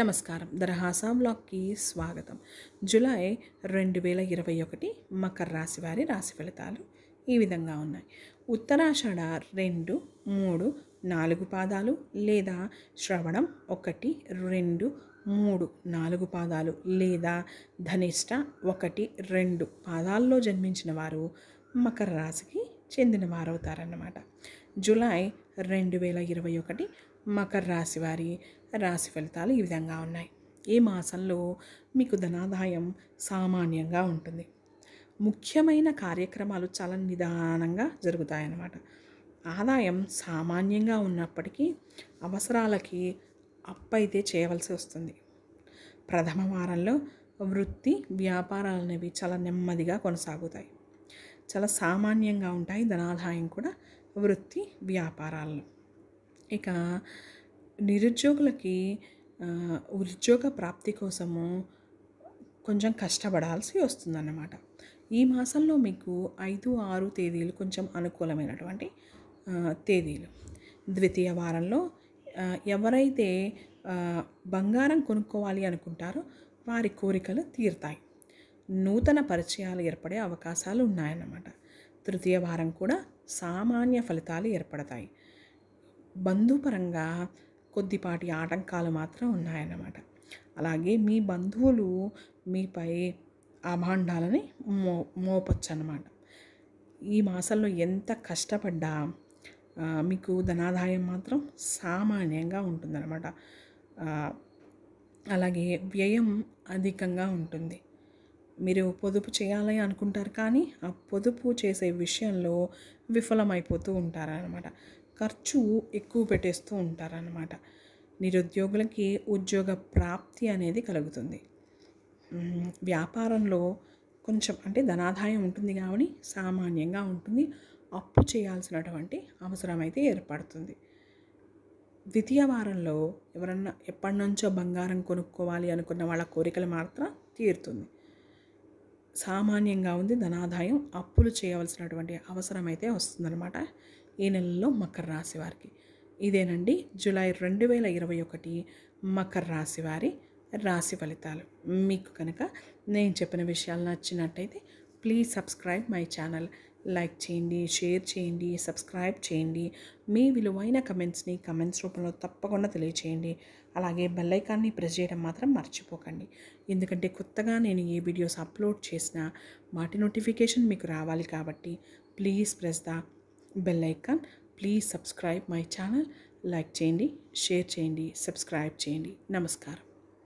నమస్కారం దరహాసాం బ్లాగ్కి స్వాగతం జులై రెండు వేల ఇరవై ఒకటి మకర రాశి వారి రాశి ఫలితాలు ఈ విధంగా ఉన్నాయి ఉత్తరాషాఢ రెండు మూడు నాలుగు పాదాలు లేదా శ్రవణం ఒకటి రెండు మూడు నాలుగు పాదాలు లేదా ధనిష్ట ఒకటి రెండు పాదాల్లో జన్మించిన వారు మకర రాశికి చెందిన వారవుతారన్నమాట జూలై రెండు వేల ఇరవై ఒకటి మకర రాశి వారి రాశి ఫలితాలు ఈ విధంగా ఉన్నాయి ఈ మాసంలో మీకు ధనాదాయం సామాన్యంగా ఉంటుంది ముఖ్యమైన కార్యక్రమాలు చాలా నిదానంగా జరుగుతాయన్నమాట ఆదాయం సామాన్యంగా ఉన్నప్పటికీ అవసరాలకి అప్పైతే చేయవలసి వస్తుంది ప్రథమ వారంలో వృత్తి వ్యాపారాలు అనేవి చాలా నెమ్మదిగా కొనసాగుతాయి చాలా సామాన్యంగా ఉంటాయి ధనాదాయం కూడా వృత్తి వ్యాపారాలను ఇక నిరుద్యోగులకి ఉద్యోగ ప్రాప్తి కోసము కొంచెం కష్టపడాల్సి వస్తుందన్నమాట ఈ మాసంలో మీకు ఐదు ఆరు తేదీలు కొంచెం అనుకూలమైనటువంటి తేదీలు ద్వితీయ వారంలో ఎవరైతే బంగారం కొనుక్కోవాలి అనుకుంటారో వారి కోరికలు తీరుతాయి నూతన పరిచయాలు ఏర్పడే అవకాశాలు ఉన్నాయన్నమాట తృతీయ వారం కూడా సామాన్య ఫలితాలు ఏర్పడతాయి బంధుపరంగా కొద్దిపాటి ఆటంకాలు మాత్రం ఉన్నాయన్నమాట అలాగే మీ బంధువులు మీపై అభాండాలని మో మోపచ్చు అనమాట ఈ మాసంలో ఎంత కష్టపడ్డా మీకు ధనాదాయం మాత్రం సామాన్యంగా ఉంటుందన్నమాట అలాగే వ్యయం అధికంగా ఉంటుంది మీరు పొదుపు చేయాలని అనుకుంటారు కానీ ఆ పొదుపు చేసే విషయంలో విఫలమైపోతూ ఉంటారనమాట ఖర్చు ఎక్కువ పెట్టేస్తూ ఉంటారన్నమాట నిరుద్యోగులకి ఉద్యోగ ప్రాప్తి అనేది కలుగుతుంది వ్యాపారంలో కొంచెం అంటే ధనాదాయం ఉంటుంది కాబట్టి సామాన్యంగా ఉంటుంది అప్పు చేయాల్సినటువంటి అవసరం అయితే ఏర్పడుతుంది ద్వితీయ వారంలో ఎవరన్నా ఎప్పటి నుంచో బంగారం కొనుక్కోవాలి అనుకున్న వాళ్ళ కోరికలు మాత్రం తీరుతుంది సామాన్యంగా ఉంది ధనాదాయం అప్పులు చేయవలసినటువంటి అవసరం అయితే వస్తుందన్నమాట ఈ నెలలో మకర రాశి వారికి ఇదేనండి జూలై రెండు వేల ఇరవై ఒకటి మకర రాశి వారి రాశి ఫలితాలు మీకు కనుక నేను చెప్పిన విషయాలు నచ్చినట్టయితే please subscribe my channel like చేయండి షేర్ చేయండి సబ్స్క్రైబ్ చేయండి మీ విలువైన కమెంట్స్ని కమెంట్స్ రూపంలో తప్పకుండా తెలియచేయండి అలాగే బెల్లైకాన్ని ప్రెస్ చేయడం మాత్రం మర్చిపోకండి ఎందుకంటే కొత్తగా నేను ఏ వీడియోస్ అప్లోడ్ చేసినా వాటి నోటిఫికేషన్ మీకు రావాలి కాబట్టి please press the bell icon please subscribe my channel like చేయండి షేర్ చేయండి సబ్స్క్రైబ్ చేయండి నమస్కారం